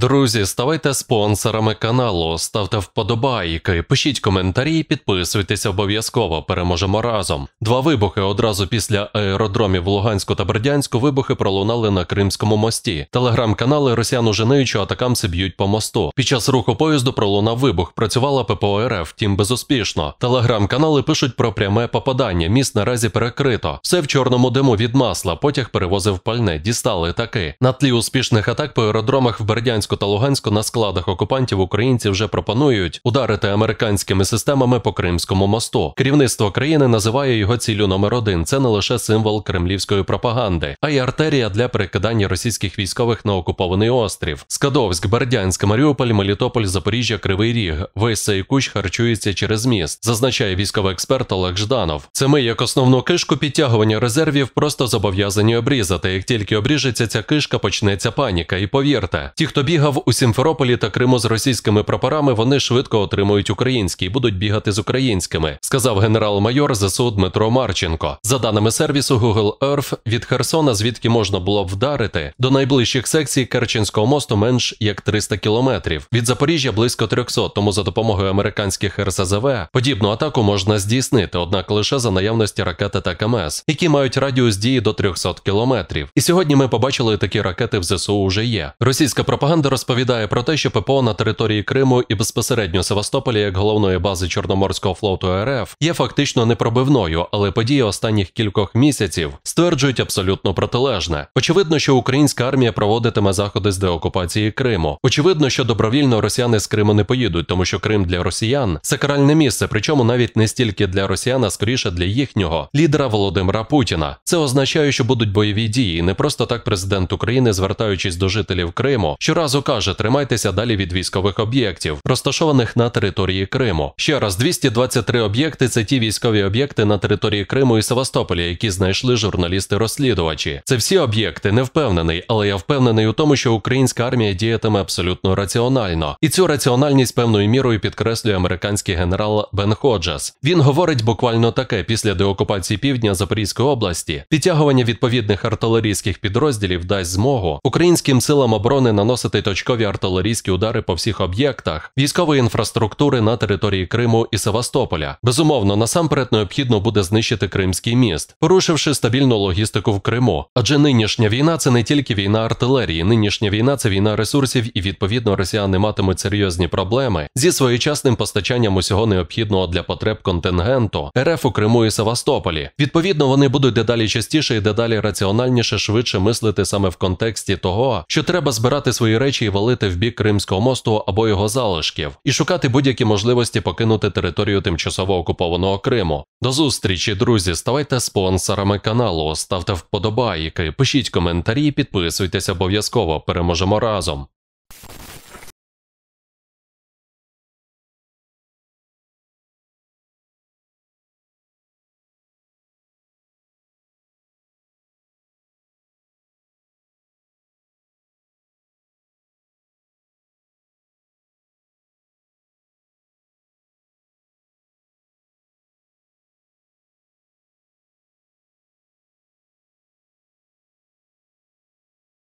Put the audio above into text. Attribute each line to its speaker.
Speaker 1: Друзі, ставайте спонсорами каналу, ставте вподобайки, пишіть коментарі, і підписуйтесь обов'язково. Переможемо разом. Два вибухи одразу після аеродромів в Луганську та Бердянську вибухи пролунали на Кримському мості. Телеграм-канали Росіян ужинуючи атакамці б'ють по мосту. Під час руху поїзду пролунав вибух. Працювала ППО РФ, втім безуспішно. Телеграм-канали пишуть про пряме попадання. Міст наразі перекрито. Все в чорному диму від масла. Потяг перевозив пальне. Дістали таки. На тлі успішних атак по аеродромах в Бердянську. Донецьку та Луганську на складах окупантів українці вже пропонують ударити американськими системами по Кримському мосту. Керівництво країни називає його цілю номер один. Це не лише символ кремлівської пропаганди, а й артерія для перекидання російських військових на окупований острів. Скадовськ, Бердянськ, Маріуполь, Мелітополь, Запоріжжя, Кривий Ріг. Весь цей кущ харчується через міст, зазначає військовий експерт Олег Жданов. Це ми, як основну кишку підтягування резервів, просто зобов'язані обрізати. Як тільки обріжеться ця кишка, почнеться паніка. І повірте, ті, хто біг бігав у Сімферополі та Криму з російськими прапорами, вони швидко отримують українські і будуть бігати з українськими, сказав генерал-майор ЗСУ Дмитро Марченко. За даними сервісу Google Earth, від Херсона, звідки можна було вдарити, до найближчих секцій Керченського мосту менш як 300 кілометрів. Від Запоріжжя близько 300, Тому за допомогою американських РСЗВ подібну атаку можна здійснити, однак лише за наявності ракети та МС, які мають радіус дії до 300 кілометрів. І сьогодні ми побачили такі ракети в ЗСУ вже є. Російська пропаганда розповідає про те, що ППО на території Криму і безпосередньо Севастополя, як головної бази Чорноморського флоту РФ, є фактично непробивною, але події останніх кількох місяців стверджують абсолютно протилежне. Очевидно, що українська армія проводитиме заходи з деокупації Криму. Очевидно, що добровільно росіяни з Криму не поїдуть, тому що Крим для росіян сакральне місце, причому навіть не стільки для росіян, а скоріше для їхнього лідера Володимира Путіна. Це означає, що будуть бойові дії, не просто так президент України, звертаючись до жителів Криму, щоразу одразу каже: тримайтеся далі від військових об'єктів, розташованих на території Криму. Ще раз 223 об'єкти це ті військові об'єкти на території Криму і Севастополя, які знайшли журналісти-розслідувачі. Це всі об'єкти не впевнений, але я впевнений у тому, що українська армія діятиме абсолютно раціонально, і цю раціональність певною мірою підкреслює американський генерал Бен Ходжес. Він говорить буквально таке після деокупації півдня Запорізької області. Підтягування відповідних артилерійських підрозділів дасть змогу українським силам оборони наносити точкові артилерійські удари по всіх об'єктах військової інфраструктури на території Криму і Севастополя. Безумовно, насамперед необхідно буде знищити Кримський міст, порушивши стабільну логістику в Криму. Адже нинішня війна це не тільки війна артилерії, нинішня війна це війна ресурсів, і відповідно росіяни матимуть серйозні проблеми зі своєчасним постачанням усього необхідного для потреб контингенту РФ у Криму і Севастополі. Відповідно, вони будуть дедалі частіше і дедалі раціональніше швидше мислити саме в контексті того, що треба збирати свої речі і валити в бік Кримського мосту або його залишків, і шукати будь-які можливості покинути територію тимчасово окупованого Криму. До зустрічі, друзі, ставайте спонсорами каналу, ставте вподобайки, пишіть коментарі, підписуйтесь обов'язково. Переможемо разом.